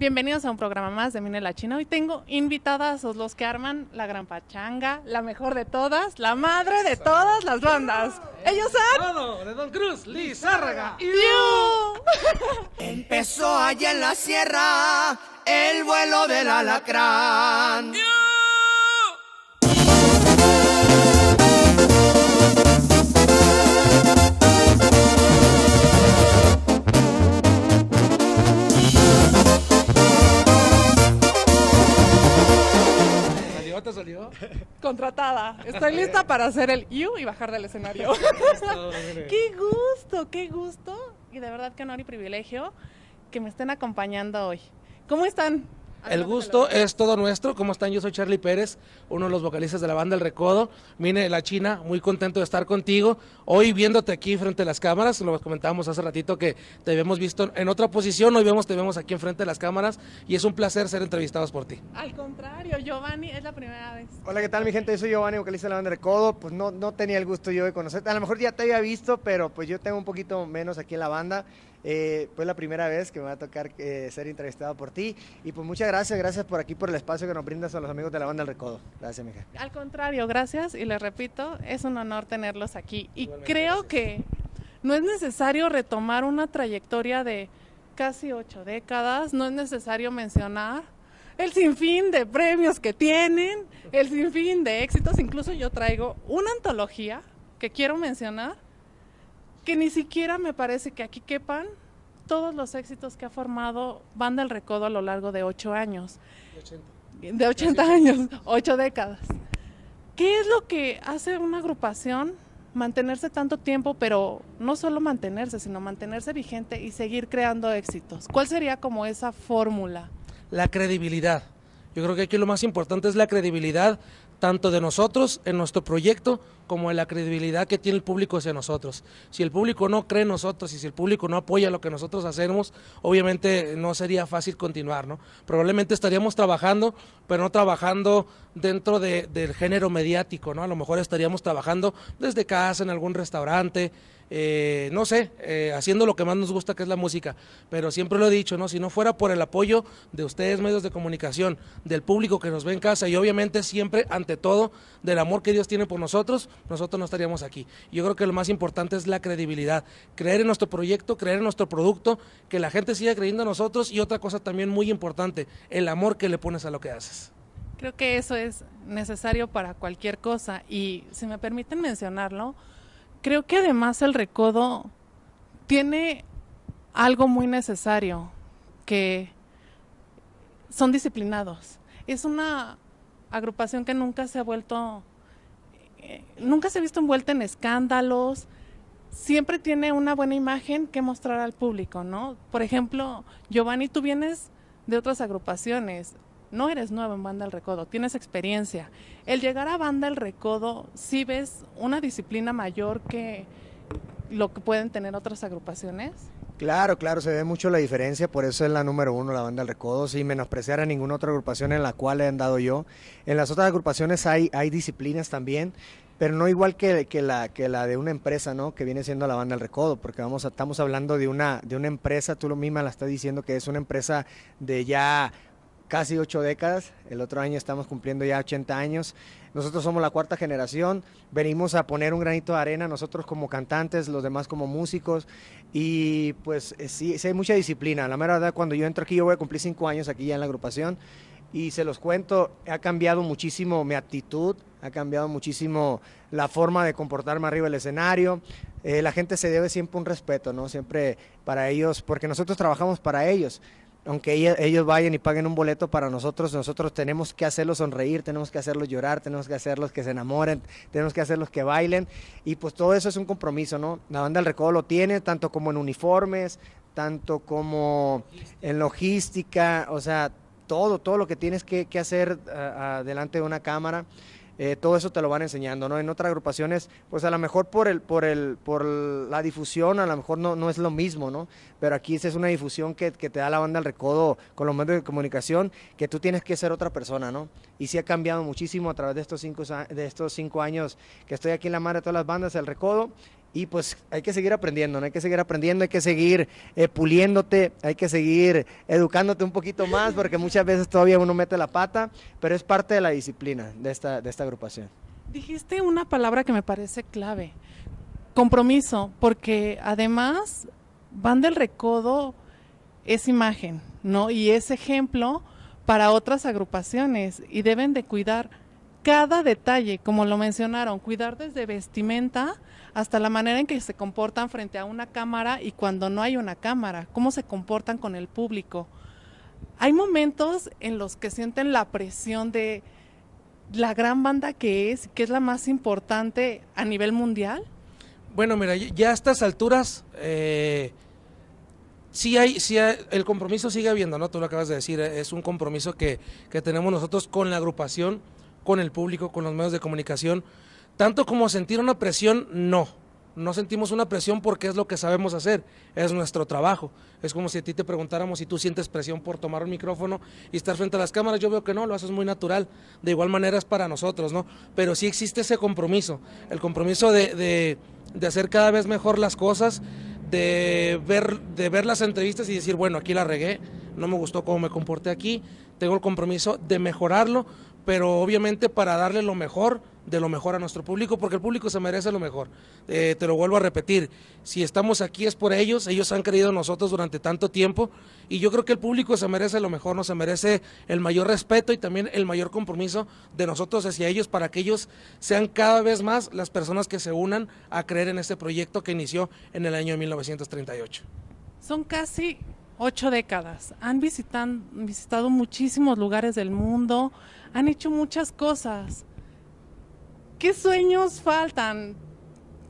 Bienvenidos a un programa más de Mine la China. Hoy tengo invitadas a los que arman la gran pachanga, la mejor de todas, la madre de todas las bandas. Ellos son. Todo de Don Cruz, Lizárraga y Empezó allá en la sierra el vuelo del alacrán. contratada. Estoy lista para hacer el you y bajar del escenario. qué gusto, qué gusto. Y de verdad qué honor y privilegio que me estén acompañando hoy. ¿Cómo están? El gusto es todo nuestro. ¿Cómo están? Yo soy Charlie Pérez, uno de los vocalistas de la banda El Recodo. Mine, la China, muy contento de estar contigo. Hoy viéndote aquí frente a las cámaras, lo comentábamos hace ratito que te habíamos visto en otra posición, hoy vemos, te vemos aquí enfrente de las cámaras y es un placer ser entrevistados por ti. Al contrario, Giovanni, es la primera vez. Hola, ¿qué tal mi gente? Yo soy Giovanni, vocalista de la banda El Recodo. Pues no, no tenía el gusto yo de conocerte. A lo mejor ya te había visto, pero pues yo tengo un poquito menos aquí en la banda. Eh, pues la primera vez que me va a tocar eh, ser entrevistado por ti. Y pues muchas gracias, gracias por aquí, por el espacio que nos brindas a los amigos de la banda El Recodo. Gracias, mija. Al contrario, gracias y les repito, es un honor tenerlos aquí. Y creo que no es necesario retomar una trayectoria de casi ocho décadas, no es necesario mencionar el sinfín de premios que tienen, el sinfín de éxitos. Incluso yo traigo una antología que quiero mencionar que ni siquiera me parece que aquí quepan todos los éxitos que ha formado van del Recodo a lo largo de ocho años. De ochenta años, ocho décadas. ¿Qué es lo que hace una agrupación mantenerse tanto tiempo, pero no solo mantenerse, sino mantenerse vigente y seguir creando éxitos? ¿Cuál sería como esa fórmula? La credibilidad. Yo creo que aquí lo más importante es la credibilidad tanto de nosotros en nuestro proyecto como de la credibilidad que tiene el público hacia nosotros. Si el público no cree en nosotros y si el público no apoya lo que nosotros hacemos, obviamente no sería fácil continuar, ¿no? Probablemente estaríamos trabajando, pero no trabajando dentro del género mediático, ¿no? A lo mejor estaríamos trabajando desde casa, en algún restaurante, eh, no sé, eh, haciendo lo que más nos gusta, que es la música. Pero siempre lo he dicho, ¿no? Si no fuera por el apoyo de ustedes, medios de comunicación, del público que nos ve en casa y obviamente siempre, ante todo, del amor que Dios tiene por nosotros, nosotros no estaríamos aquí. Yo creo que lo más importante es la credibilidad, creer en nuestro proyecto, creer en nuestro producto, que la gente siga creyendo en nosotros y otra cosa también muy importante, el amor que le pones a lo que haces. Creo que eso es necesario para cualquier cosa y si me permiten mencionarlo, creo que además el recodo tiene algo muy necesario, que son disciplinados. Es una agrupación que nunca se ha vuelto nunca se ha visto envuelta en escándalos, siempre tiene una buena imagen que mostrar al público, ¿no? Por ejemplo, Giovanni, tú vienes de otras agrupaciones, no eres nuevo en Banda del Recodo, tienes experiencia. El llegar a Banda El Recodo, sí ves una disciplina mayor que lo que pueden tener otras agrupaciones? Claro, claro, se ve mucho la diferencia, por eso es la número uno, la banda del Recodo, sin menospreciar a ninguna otra agrupación en la cual he andado yo. En las otras agrupaciones hay, hay disciplinas también, pero no igual que, que, la, que la de una empresa, ¿no? Que viene siendo la banda del Recodo, porque vamos estamos hablando de una, de una empresa, tú lo misma la estás diciendo, que es una empresa de ya casi ocho décadas. El otro año estamos cumpliendo ya 80 años. Nosotros somos la cuarta generación, venimos a poner un granito de arena, nosotros como cantantes, los demás como músicos, y pues eh, sí, hay mucha disciplina. La mera verdad, cuando yo entro aquí, yo voy a cumplir cinco años aquí ya en la agrupación, y se los cuento, ha cambiado muchísimo mi actitud, ha cambiado muchísimo la forma de comportarme arriba del escenario. Eh, la gente se debe siempre un respeto, ¿no? Siempre para ellos, porque nosotros trabajamos para ellos aunque ellos, vayan y paguen un boleto para nosotros, nosotros tenemos que hacerlos sonreír, tenemos que hacerlos llorar, tenemos que hacerlos que se enamoren, tenemos que hacerlos que bailen. Y pues todo eso es un compromiso, ¿no? La banda del recodo lo tiene, tanto como en uniformes, tanto como en logística, o sea, todo, todo lo que tienes que, hacer eh, delante de una cámara. Eh, todo eso te lo van enseñando, ¿no? En otras agrupaciones, pues a lo mejor por, el, por, el, por la difusión, a lo mejor no, no es lo mismo, ¿no? Pero aquí es una difusión que, te da la banda El recodo con los medios de comunicación, que tú tienes que ser otra persona, ¿no? Y sí ha cambiado muchísimo a través de estos cinco, de estos cinco años que estoy aquí en la madre de todas las bandas, el recodo, y pues hay que seguir aprendiendo, ¿no? hay que seguir aprendiendo, hay que seguir eh, puliéndote, hay que seguir educándote un poquito más, porque muchas veces todavía uno mete la pata, pero es parte de la disciplina de esta, agrupación. Dijiste una palabra que me parece clave, compromiso, porque además Van del Recodo es imagen, Y ese ejemplo para otras agrupaciones y deben de cuidar cada detalle, como lo mencionaron, cuidar desde vestimenta, hasta la manera en que se comportan frente a una cámara y cuando no hay una cámara, cómo se comportan con el público. Hay momentos en los que sienten la presión de la gran banda que es, que es la más importante a nivel mundial. Bueno, mira, ya a estas alturas... Eh sí hay, sí hay, el compromiso sigue habiendo, ¿no? Tú lo acabas de decir, eh, es un compromiso que, que, tenemos nosotros con la agrupación, con el público, con los medios de comunicación, tanto como sentir una presión, no. No sentimos una presión porque es lo que sabemos hacer, es nuestro trabajo. Es como si a ti te preguntáramos si tú sientes presión por tomar un micrófono y estar frente a las cámaras. Yo veo que no, lo haces muy natural. De igual manera es para nosotros, ¿no? Pero sí existe ese compromiso, el compromiso de, hacer cada vez mejor las cosas, de ver, de ver las entrevistas y decir, bueno, aquí la regué, no me gustó cómo me comporté aquí, tengo el compromiso de mejorarlo, pero obviamente para darle lo mejor de lo mejor a nuestro público, porque el público se merece lo mejor. Eh, te lo vuelvo a repetir, si estamos aquí es por ellos, ellos han creído en nosotros durante tanto tiempo y yo creo que el público se merece lo mejor, no se merece el mayor respeto y también el mayor compromiso de nosotros hacia ellos para que ellos sean cada vez más las personas que se unan a creer en este proyecto que inició en el año 1938. Son casi ocho décadas. Han visitan, visitado muchísimos lugares del mundo, han hecho muchas cosas ¿qué sueños faltan?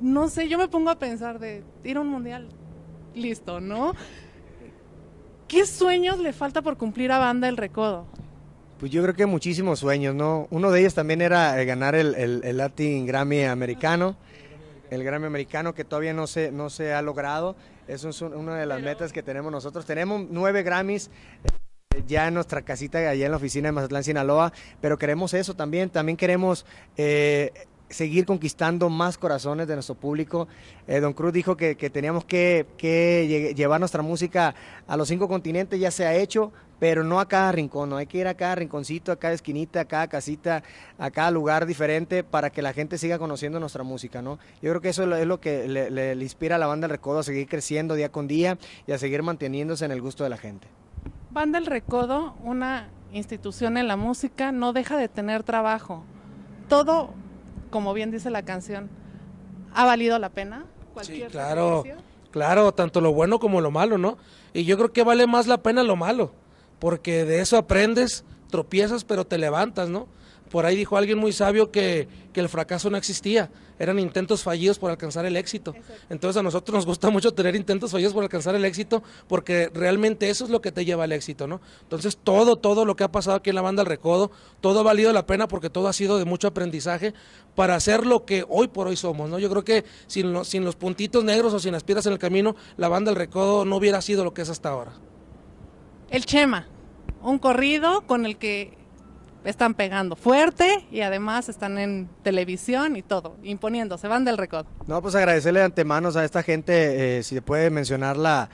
No sé, yo me pongo a pensar de ir a un mundial, listo, ¿no? ¿Qué sueños le falta por cumplir a Banda el Recodo? Pues yo creo que muchísimos sueños, ¿no? Uno de ellos también era eh, ganar el, Latin Grammy americano, el Grammy americano que todavía no se, no se ha logrado. Eso es una de las metas que tenemos nosotros. Tenemos nueve Grammys ya en nuestra casita allá en la oficina de Mazatlán, Sinaloa, pero queremos eso también, también queremos... Eh, seguir conquistando más corazones de nuestro público. Eh, don Cruz dijo que, teníamos que, llevar nuestra música a los cinco continentes, ya se ha hecho, pero no a cada rincón, no hay que ir a cada rinconcito, a cada esquinita, a cada casita, a cada lugar diferente para que la gente siga conociendo nuestra música, ¿no? Yo creo que eso es lo que le, inspira a la banda El Recodo a seguir creciendo día con día y a seguir manteniéndose en el gusto de la gente. Pan del Recodo, una institución en la música, no deja de tener trabajo. Todo, como bien dice la canción, ha valido la pena. Sí, claro, claro, tanto lo bueno como lo malo, ¿no? Y yo creo que vale más la pena lo malo, porque de eso aprendes, tropiezas, pero te levantas, ¿no? Por ahí dijo alguien muy sabio que, el fracaso no existía, eran intentos fallidos por alcanzar el éxito. Entonces a nosotros nos gusta mucho tener intentos fallidos por alcanzar el éxito porque realmente eso es lo que te lleva al éxito, ¿no? Entonces todo, todo lo que ha pasado aquí en la banda El Recodo, todo ha valido la pena porque todo ha sido de mucho aprendizaje para hacer lo que hoy por hoy somos, ¿no? Yo creo que sin, sin los puntitos negros o sin las piedras en el camino, la banda El Recodo no hubiera sido lo que es hasta ahora. El Chema, un corrido con el que están pegando fuerte y además están en televisión y todo, imponiendo, se van del recodo. No, pues agradecerle de antemano a esta gente, eh, si si puede mencionar la,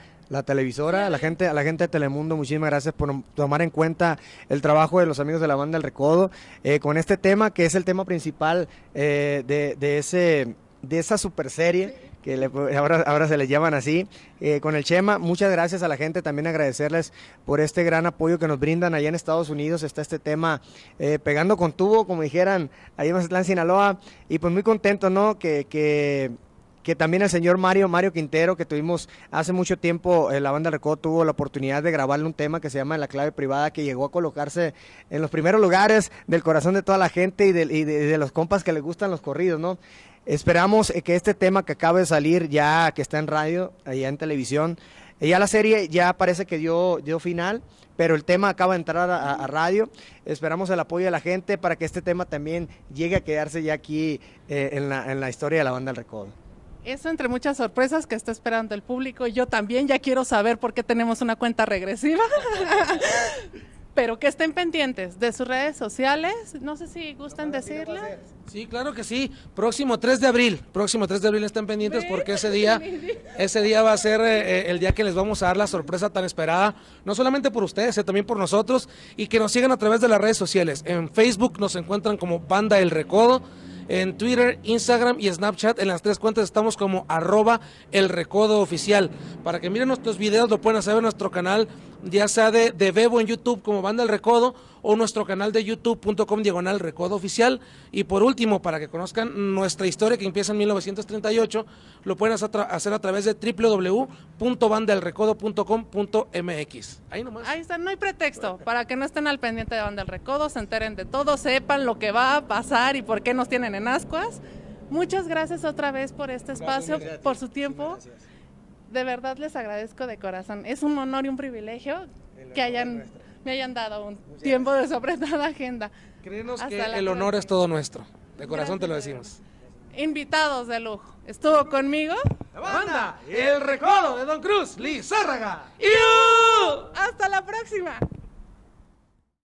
televisora, a la gente, a la gente de Telemundo, muchísimas gracias por tomar en cuenta el trabajo de los amigos de la banda El Recodo eh, con este tema que es el tema principal eh, de, ese de esa super serie, que ahora, ahora se les llaman así, eh, con el Chema. Muchas gracias a la gente, también agradecerles por este gran apoyo que nos brindan allá en Estados Unidos. Está este tema eh, pegando con tubo, como dijeran, ahí en Sinaloa. Y pues muy contento, ¿no? Que, que que también el señor Mario, Mario Quintero, que tuvimos hace mucho tiempo, en eh, la banda record tuvo la oportunidad de grabarle un tema que se llama La clave privada, que llegó a colocarse en los primeros lugares del corazón de toda la gente y de, los compas que les gustan los corridos, ¿no? Esperamos eh, que este tema que acaba de salir, ya que está en radio, allá en televisión, eh, ya la serie ya parece que dio, dio final, pero el tema acaba de entrar a, radio. Esperamos el apoyo de la gente para que este tema también llegue a quedarse ya aquí en, la, en la historia de la banda del Recodo. Eso entre muchas sorpresas que está esperando el público. Yo también ya quiero saber por qué tenemos una cuenta regresiva. Pero que estén pendientes de sus redes sociales. No sé si gustan decirlo. Sí, claro que sí. Próximo 3 de abril. Próximo 3 de abril estén pendientes porque ese día ese día va a ser eh, eh, el día que les vamos a dar la sorpresa tan esperada. No solamente por ustedes, sino eh, también por nosotros. Y que nos sigan a través de las redes sociales. En Facebook nos encuentran como Banda El Recodo en Twitter, Instagram y Snapchat. En las tres cuentas estamos como arroba el recodo oficial. Para que miren nuestros videos lo pueden hacer en nuestro canal, ya sea de, de Bebo en YouTube como Banda El Recodo o nuestro canal de youtube.com diagonal recodo oficial. Y por último, para que conozcan nuestra historia que empieza en 1938, lo pueden hacer a través de www.bandelrecodo.com.mx. Ahí nomás. Ahí está, no hay pretexto. Para que no estén al pendiente de Banda del Recodo, se enteren de todo, sepan lo que va a pasar y por qué nos tienen en ascuas. Muchas gracias otra vez por este espacio, por su tiempo. De verdad les agradezco de corazón. Es un honor y un privilegio que hayan me hayan dado un tiempo de apretada agenda. Créenos que el honor es todo nuestro. De corazón te lo decimos. Invitados de lujo. Estuvo conmigo. La banda, el recodo de Don Cruz, Lizárraga. y ¡Hasta la próxima!